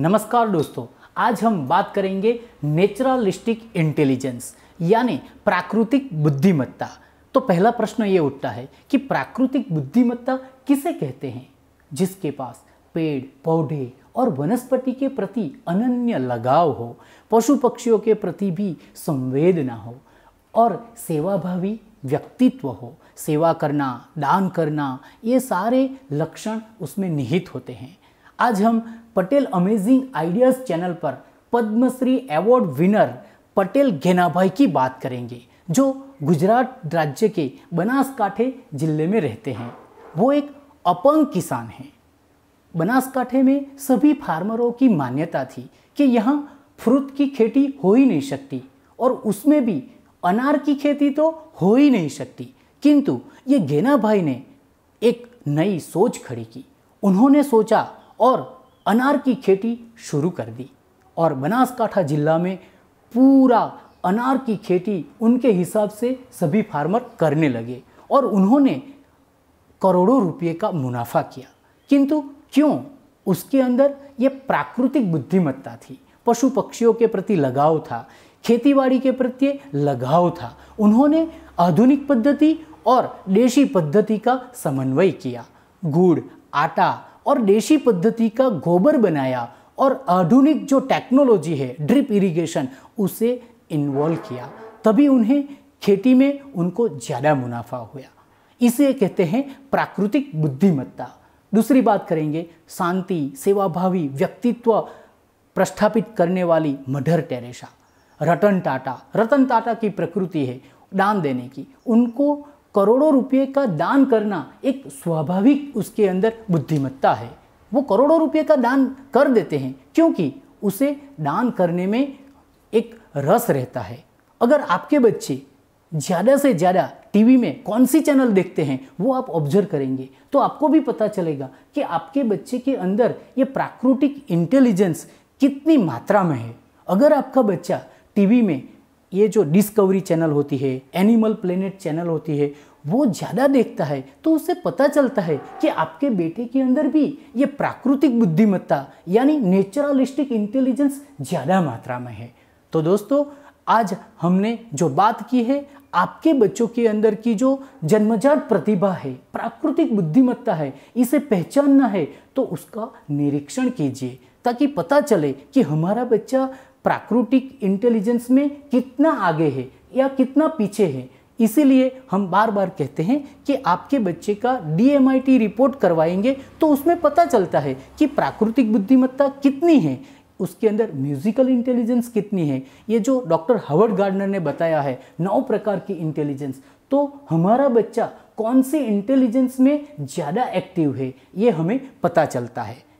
नमस्कार दोस्तों आज हम बात करेंगे नेचुरलिस्टिक इंटेलिजेंस यानी प्राकृतिक बुद्धिमत्ता तो पहला प्रश्न ये उठता है कि प्राकृतिक बुद्धिमत्ता किसे कहते हैं जिसके पास पेड़ पौधे और वनस्पति के प्रति अनन्य लगाव हो पशु पक्षियों के प्रति भी संवेदना हो और सेवाभावी व्यक्तित्व हो सेवा करना दान करना ये सारे लक्षण उसमें निहित होते हैं आज हम पटेल अमेजिंग आइडियाज चैनल पर पद्मश्री अवार्ड विनर पटेल घेनाभाई की बात करेंगे जो गुजरात राज्य के बनासकाठे जिले में रहते हैं वो एक अपंग किसान हैं बनासकाठे में सभी फार्मरों की मान्यता थी कि यहाँ फ्रूट की खेती हो ही नहीं सकती और उसमें भी अनार की खेती तो हो ही नहीं सकती किंतु ये घेना भाई ने एक नई सोच खड़ी की उन्होंने सोचा और अनार की खेती शुरू कर दी और बनासकाठा जिला में पूरा अनार की खेती उनके हिसाब से सभी फार्मर करने लगे और उन्होंने करोड़ों रुपये का मुनाफा किया किंतु क्यों उसके अंदर ये प्राकृतिक बुद्धिमत्ता थी पशु पक्षियों के प्रति लगाव था खेतीबाड़ी के प्रति लगाव था उन्होंने आधुनिक पद्धति और देशी पद्धति का समन्वय किया गुड़ आटा और देशी पद्धति का गोबर बनाया और आधुनिक जो टेक्नोलॉजी है ड्रिप इरिगेशन उसे इन्वॉल्व किया तभी उन्हें खेती में उनको ज़्यादा मुनाफा हुआ इसे कहते हैं प्राकृतिक बुद्धिमत्ता दूसरी बात करेंगे शांति सेवाभावी व्यक्तित्व प्रस्थापित करने वाली मदर टेरेसा रतन टाटा रतन टाटा की प्रकृति है दान देने की उनको करोड़ों रुपये का दान करना एक स्वाभाविक उसके अंदर बुद्धिमत्ता है वो करोड़ों रुपये का दान कर देते हैं क्योंकि उसे दान करने में एक रस रहता है अगर आपके बच्चे ज़्यादा से ज़्यादा टीवी में कौन सी चैनल देखते हैं वो आप ऑब्जर्व करेंगे तो आपको भी पता चलेगा कि आपके बच्चे के अंदर ये प्राकृतिक इंटेलिजेंस कितनी मात्रा में है अगर आपका बच्चा टीवी में ये जो डिस्कवरी चैनल होती है एनिमल प्लेनेट चैनल होती है वो ज़्यादा देखता है तो उसे पता चलता है कि आपके बेटे के अंदर भी ये प्राकृतिक बुद्धिमत्ता यानी नेचुरलिस्टिक इंटेलिजेंस ज़्यादा मात्रा में है तो दोस्तों आज हमने जो बात की है आपके बच्चों के अंदर की जो जन्मजात प्रतिभा है प्राकृतिक बुद्धिमत्ता है इसे पहचानना है तो उसका निरीक्षण कीजिए ताकि पता चले कि हमारा बच्चा प्राकृतिक इंटेलिजेंस में कितना आगे है या कितना पीछे है इसीलिए हम बार बार कहते हैं कि आपके बच्चे का डी रिपोर्ट करवाएंगे तो उसमें पता चलता है कि प्राकृतिक बुद्धिमत्ता कितनी है उसके अंदर म्यूजिकल इंटेलिजेंस कितनी है ये जो डॉक्टर हवर्ड गार्डनर ने बताया है नौ प्रकार की इंटेलिजेंस तो हमारा बच्चा कौन सी इंटेलिजेंस में ज़्यादा एक्टिव है ये हमें पता चलता है